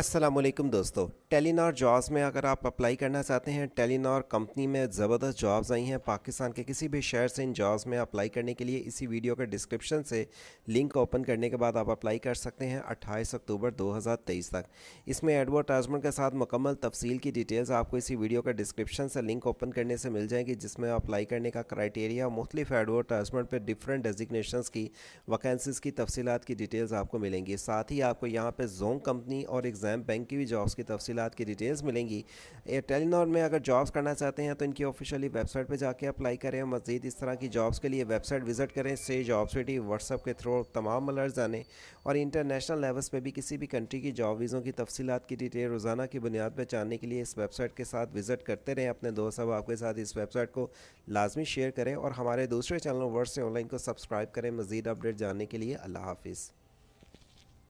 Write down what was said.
असलम दोस्तों Telenor jobs में अगर आप अप्लाई करना चाहते हैं टेलीनॉर कंपनी में ज़बरदस्त जॉब्स आई हैं पाकिस्तान के किसी भी शहर से इन जॉब्स में अप्लाई करने के लिए इसी वीडियो के डिस्क्रिप्शन से लिंक ओपन करने के बाद आप अप्लाई कर सकते हैं 28 अक्टूबर 2023 तक इसमें एडवर्टाइजमेंट के साथ मुकम्मल तफसील की डिटेल्स आपको इसी वीडियो के डिस्क्रिप्शन से लिंक ओपन करने से मिल जाएगी जिसमें अप्लाई करने का क्राइटेरिया मुख्तफ एडवर्टाइजमेंट पर डिफरेंट डेजिग्नेशन की वैकेंसीज़ की तफसीत की डिटेल्स आपको मिलेंगी साथ ही आपको यहाँ पर जोंग कंपनी और एक एग्ज़ाम बैंक की भी जॉब्स की तफसीत की डिटेल्स मिलेंगी टेलीनॉर में अगर जॉब्स करना चाहते हैं तो इनकी ऑफिशियली वेबसाइट पर जाकर अप्लाई करें मजीद इस तरह की जॉब्स के लिए वेबसाइट विजिट करें से जॉब सिटी व्हाट्सअप के थ्रू तमाम अलर्ट जाने और इंटरनेशनल लेवल्स पर भी किसी भी कंट्री की जॉब वीज़ों की तफसीत की डिटेल रोज़ाना की बुनियाद पर जानने के लिए इस वेबसाइट के साथ विज़िट करते रहें अपने दोस्त अब आपके साथ इस वेबसाइट को लाजमी शेयर करें और हमारे दूसरे चैनलों वर्ड से ऑनलाइन को सब्सक्राइब करें मज़ीद अपडेट जानने के लिए अल्लाह हाफिज़